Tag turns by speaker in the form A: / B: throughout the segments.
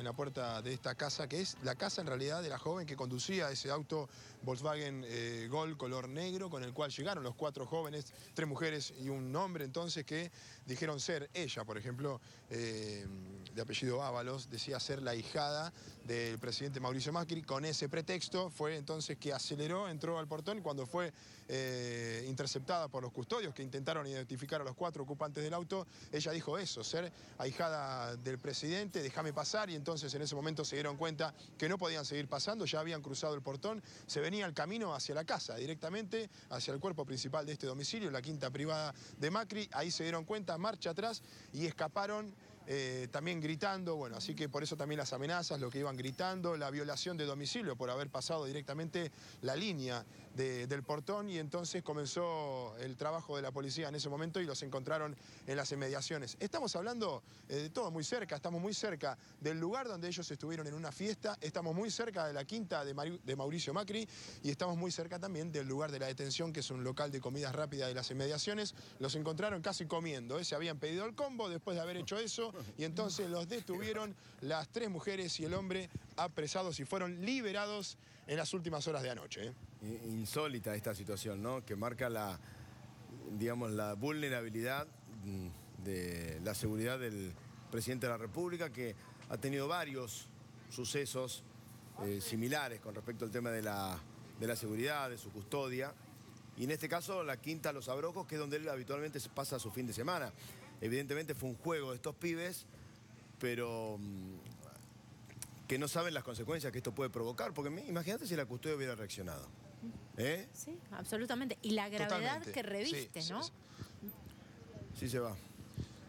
A: en la puerta de esta casa, que es la casa en realidad de la joven que conducía ese auto Volkswagen eh, Gol color negro, con el cual llegaron los cuatro jóvenes, tres mujeres y un hombre entonces, que dijeron ser ella, por ejemplo, eh, de apellido Ábalos, decía ser la hijada del presidente Mauricio Macri. Con ese pretexto fue entonces que aceleró, entró al portón y cuando fue eh, interceptada por los custodios que intentaron identificar a los cuatro ocupantes del auto, ella dijo eso, ser ahijada del presidente, déjame pasar y entonces entonces en ese momento se dieron cuenta que no podían seguir pasando, ya habían cruzado el portón, se venía el camino hacia la casa, directamente hacia el cuerpo principal de este domicilio, la quinta privada de Macri. Ahí se dieron cuenta, marcha atrás y escaparon eh, también gritando, bueno, así que por eso también las amenazas, lo que iban gritando, la violación de domicilio por haber pasado directamente la línea del portón y entonces comenzó el trabajo de la policía en ese momento y los encontraron en las inmediaciones. Estamos hablando eh, de todo muy cerca, estamos muy cerca del lugar donde ellos estuvieron en una fiesta, estamos muy cerca de la quinta de, Mauricio Macri y estamos muy cerca también del lugar de la detención, que es un local de comidas rápidas de las inmediaciones. Los encontraron casi comiendo, ¿eh? se habían pedido el combo, después de haber hecho eso, y entonces los detuvieron las tres mujeres y el hombre apresados y fueron liberados en las últimas horas de anoche. ¿eh?
B: Insólita esta situación, ¿no? Que marca la, digamos, la vulnerabilidad mm, de la seguridad del presidente de la República, que ha tenido varios sucesos eh, similares con respecto al tema de la, seguridad, de su custodia. Y en este caso, la quinta Los abrojos, que es donde él habitualmente pasa su fin de semana evidentemente fue un juego de estos pibes, pero mm, que no saben las consecuencias que esto puede provocar, porque imagínate si la custodia hubiera reaccionado. ¿eh? Sí, absolutamente. Y la gravedad que reviste, ¿no?
A: sí, se va.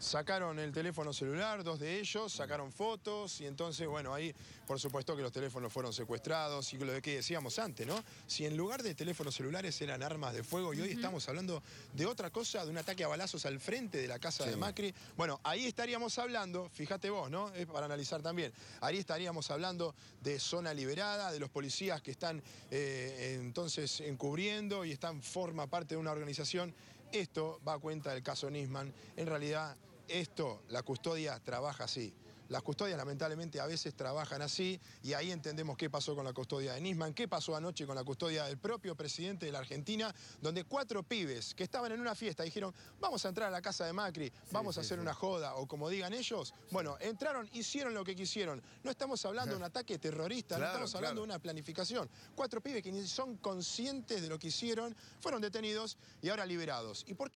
A: Sacaron el teléfono celular, dos de ellos, sacaron fotos y entonces, bueno, ahí por supuesto que los teléfonos fueron secuestrados y lo de que decíamos antes, ¿no? Si en lugar de teléfonos celulares eran armas de fuego y hoy estamos hablando de otra cosa, de un ataque a balazos al frente de la casa de Macri, bueno, ahí estaríamos hablando, fíjate vos, ¿no? Es para analizar también, ahí estaríamos hablando de zona liberada, de los policías que están eh, entonces encubriendo y están forma parte de una organización. Esto va a cuenta del caso Nisman. En realidad esto, la custodia trabaja así. Las custodias lamentablemente a veces trabajan así y ahí entendemos qué pasó con la custodia de Nisman, qué pasó anoche con la custodia del propio presidente de la Argentina, donde cuatro pibes que estaban en una fiesta dijeron, vamos a entrar a la casa de Macri, vamos a hacer una joda o como digan ellos, bueno, entraron, hicieron lo que quisieron. No estamos hablando de un ataque terrorista, no estamos hablando de una planificación. Cuatro pibes que ni son conscientes de lo que hicieron, fueron detenidos y ahora liberados. ¿Y por